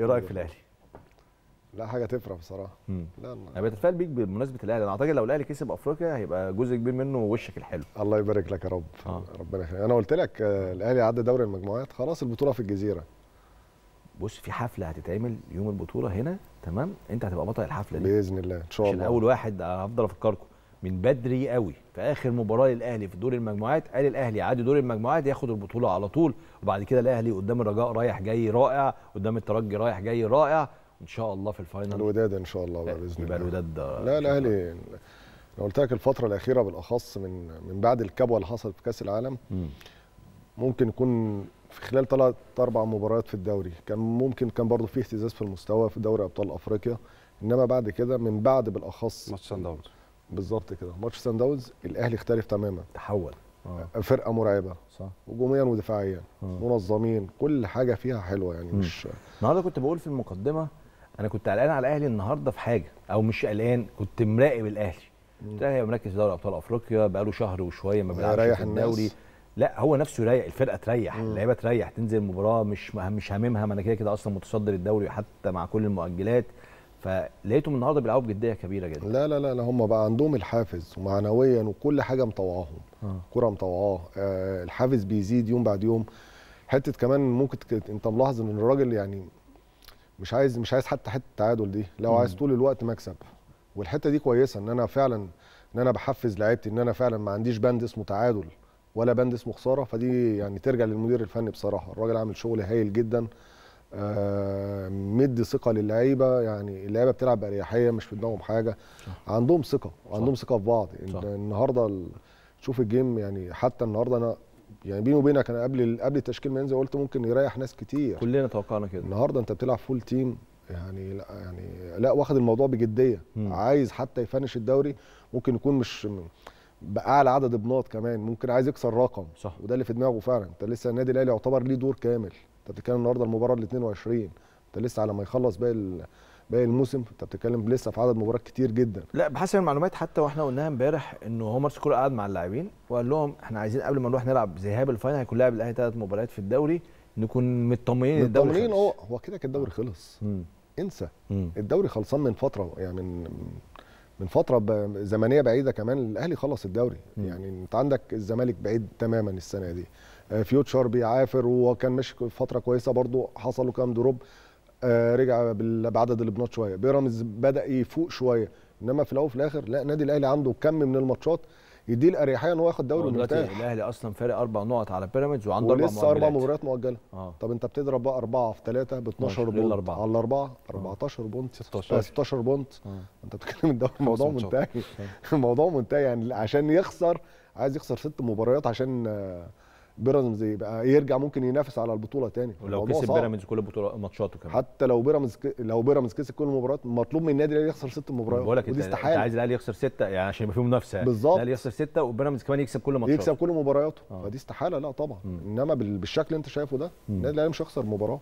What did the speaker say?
ايه رايك في الاهلي؟ لا حاجه تفرح بصراحه امم لا انا بتفائل بيك بمناسبه الاهلي انا اعتقد لو الاهلي كسب افريقيا هيبقى جزء كبير منه وشك الحلو الله يبارك لك يا رب آه. ربنا يخليك انا قلت لك آه، الاهلي عدى دوري المجموعات خلاص البطوله في الجزيره بص في حفله هتتعمل يوم البطوله هنا تمام انت هتبقى بطل الحفله دي باذن الله ان شاء الله مش الاول واحد هفضل افكركم من بدري قوي في اخر مباراه للاهلي في دور المجموعات قال الاهلي عادي دور المجموعات ياخد البطوله على طول وبعد كده الاهلي قدام الرجاء رايح جاي رائع قدام الترجي رايح جاي رائع ان شاء الله في الفاينل الوداد ان شاء الله باذن الله الوداد لا الاهلي انا قلت لك الفتره الاخيره بالاخص من من بعد الكبوه اللي حصلت في كاس العالم ممكن يكون في خلال ثلاث اربع مباريات في الدوري كان ممكن كان برضه في اهتزاز في المستوى في دوري ابطال افريقيا انما بعد كده من بعد بالاخص ماتش سان داونز بالظبط كده ماتش سان داونز الاهلي اختلف تماما تحول آه. فرقه مرعبه صح هجوميا ودفاعيا آه. منظمين كل حاجه فيها حلوه يعني م. مش النهارده كنت بقول في المقدمه انا كنت قلقان على الاهلي النهارده في حاجه او مش قلقان كنت مراقب الاهلي الاهلي مركز في دوري ابطال افريقيا بقاله شهر وشويه ما بيلعبش في الدوري لا هو نفسه يريح الفرقه تريح اللعيبه تريح تنزل المباراه مش مش هاممها ما انا كده كده اصلا متصدر الدوري حتى مع كل المؤجلات فلقيتهم النهارده بيلعبوا بجديه كبيره جدا لا لا لا, لا هم بقى عندهم الحافز ومعنويا وكل حاجه مطوعاهم آه. كره مطوعاه آه الحافز بيزيد يوم بعد يوم حته كمان ممكن تك... انت ملاحظ ان الراجل يعني مش عايز مش عايز حتى حته التعادل دي لو عايز طول الوقت مكسب والحته دي كويسه ان انا فعلا ان انا بحفز لعيبتي ان انا فعلا ما عنديش بند اسمه تعادل ولا بند اسمه خساره فدي يعني ترجع للمدير الفني بصراحه الراجل عامل شغل هايل جدا آه، مدي ثقه للعيبه يعني اللعيبه بتلعب باريحيه مش في دماغهم حاجه صح. عندهم ثقه وعندهم ثقه في بعض صح. النهارده شوف الجيم يعني حتى النهارده انا يعني بيني وبينك انا قبل قبل التشكيل ما ينزل قلت ممكن يريح ناس كتير كلنا توقعنا كده النهارده انت بتلعب فول تيم يعني لا يعني لا واخد الموضوع بجديه م. عايز حتى يفنش الدوري ممكن يكون مش باعلى عدد بنات كمان ممكن عايز يكسر رقم صح وده اللي في دماغه فعلا انت لسه النادي الاهلي يعتبر ليه دور كامل انت بتتكلم النهارده المباراه ال 22 انت لسه على ما يخلص باقي باقي الموسم انت بتتكلم لسه في عدد مباريات كتير جدا لا بحسب المعلومات حتى واحنا قلناها امبارح انه هو مارس كولر قعد مع اللاعبين وقال لهم احنا عايزين قبل ما نروح نلعب ذهاب الفاينل هيكون لاعب الاهلي ثلاث مباريات في الدوري نكون مطمئنين الدوري مطمئنين اه هو كده كده الدوري خلص مم. انسى مم. الدوري خلصان من فتره يعني من من فتره زمنيه بعيده كمان الاهلي خلص الدوري مم. يعني انت عندك الزمالك بعيد تماما السنه دي آه، فيوتشر بيعافر وكان ماشي فتره كويسه برضو له كام دروب آه رجع بعدد البنات شويه بيراميدز بدا يفوق شويه انما في الاول وفي الاخر لا النادي الاهلي عنده كم من الماتشات يديه الاريحيه ان هو ياخد دوري مرتاح الاهلي اصلا فارق اربع نقط على بيراميدز وعنده اربع مباريات لسه اربع مباريات مؤجله آه. طب انت بتضرب بقى اربعه في ثلاثه ب 12 بونت الأربعة. على الاربعه 14 آه. بونت 16 16 بونت آه. انت بتتكلم الدوري الموضوع منتهي آه. الموضوع منتهي يعني عشان يخسر عايز يخسر ست مباريات عشان آه بيراميدز يبقى يرجع ممكن ينافس على البطوله تاني ولو كسب بيراميدز كل البطوله ماتشاته كمان حتى لو بيراميدز ك... لو بيراميدز كسب كل المباريات مطلوب من النادي الاهلي يخسر ست مباريات بقول لك انت عايز الاهلي يخسر سته يعني عشان يبقى في منافسه بالظبط الاهلي يخسر سته وبيراميدز كمان يكسب كل ماتشاته يكسب كل مبارياته آه. فدي استحاله لا طبعا انما بالشكل اللي انت شايفه ده النادي الاهلي مش هيخسر مباراه